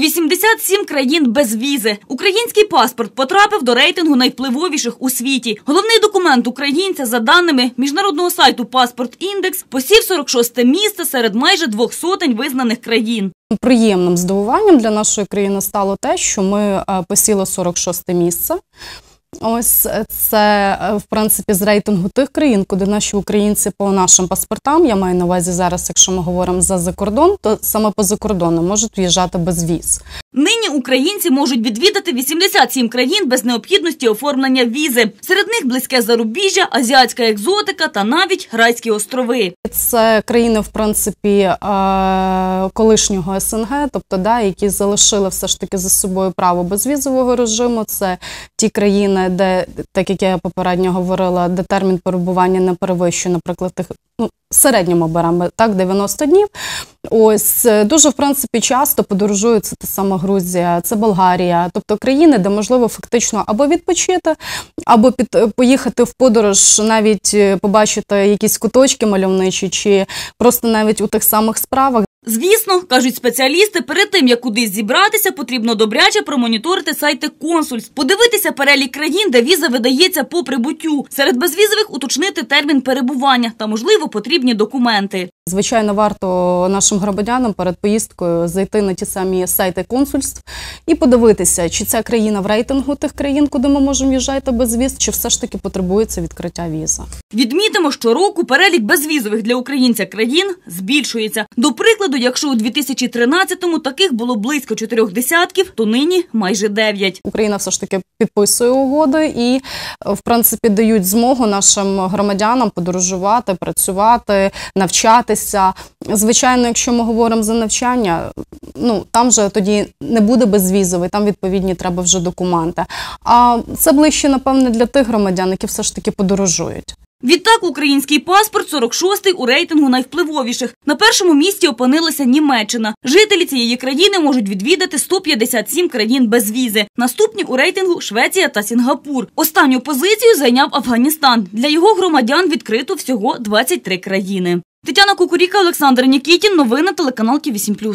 87 країн без візи. Український паспорт потрапив до рейтингу найвпливовіших у світі. Головний документ українця, за даними міжнародного сайту Паспорт Індекс, посів 46-те місце серед майже двох сотень визнаних країн. Приємним здивуванням для нашої країни стало те, що ми е, посіли 46-те місце. Ось е, це е, в принципі з рейтингу тих країн, куди наші українці по нашим паспортам, я маю на увазі зараз, якщо ми говоримо за закордон, то саме по закордону можуть в'їжджати без віз. Не українці можуть відвідати 87 країн без необхідності оформлення візи. Серед них близьке зарубіжжя, азіатська екзотика та навіть Грайські острови. Це країни в принципі е, колишнього СНГ, тобто да, які залишили все ж таки за собою право безвізового режиму. Це ті країни, де так як я попередньо говорила, де термін перебування не перевищує, наприклад, тих ну середньому беремо так 90 днів. Ось е, дуже в принципі часто подорожують це та сама Грузія, це Болгарія, тобто країни, де можливо фактично або відпочити, або під е, поїхати в подорож, навіть е, побачити якісь куточки мальовничі, чи просто навіть у тих самих справах, Звісно, кажуть спеціалісти, перед тим як кудись зібратися, потрібно добряче промоніторити сайти консульств, подивитися перелік країн, де віза видається по прибуттю. Серед безвізових уточнити термін перебування та, можливо, потрібні документи. Звичайно, варто нашим громадянам перед поїздкою зайти на ті самі сайти консульств і подивитися, чи ця країна в рейтингу тих країн, куди ми можемо їжджати без віз, чи все ж таки потребується відкриття віза. Відмітимо, що року перелік безвізових для українця країн збільшується. До прикладу прикладу, якщо у 2013-му таких було близько чотирьох десятків, то нині майже дев'ять. Україна все ж таки підписує угоди і, в принципі, дають змогу нашим громадянам подорожувати, працювати, навчатися. Звичайно, якщо ми говоримо за навчання, ну там вже тоді не буде безвізовий, там відповідні треба вже документи. А це ближче, напевне, для тих громадян, які все ж таки подорожують. Відтак український паспорт 46-й у рейтингу найвпливовіших. На першому місці опинилася Німеччина. Жителі цієї країни можуть відвідати 157 країн без візи. Наступні у рейтингу Швеція та Сінгапур. Останню позицію зайняв Афганістан. Для його громадян відкрито всього 23 країни. Тетяна Кукуріка, Олександр Нікітін, новини телеканал Кі 8+.